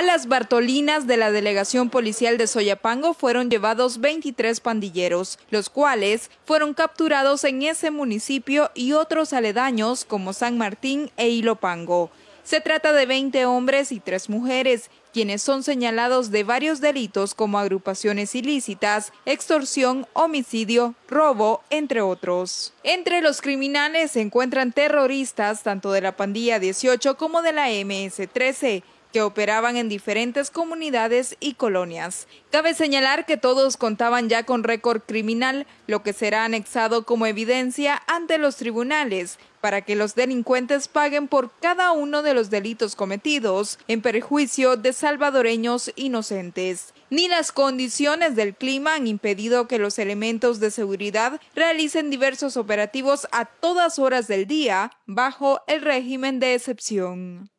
A las Bartolinas de la delegación policial de Soyapango fueron llevados 23 pandilleros, los cuales fueron capturados en ese municipio y otros aledaños como San Martín e Ilopango. Se trata de 20 hombres y 3 mujeres, quienes son señalados de varios delitos como agrupaciones ilícitas, extorsión, homicidio, robo, entre otros. Entre los criminales se encuentran terroristas tanto de la pandilla 18 como de la MS-13 que operaban en diferentes comunidades y colonias. Cabe señalar que todos contaban ya con récord criminal, lo que será anexado como evidencia ante los tribunales para que los delincuentes paguen por cada uno de los delitos cometidos en perjuicio de salvadoreños inocentes. Ni las condiciones del clima han impedido que los elementos de seguridad realicen diversos operativos a todas horas del día bajo el régimen de excepción.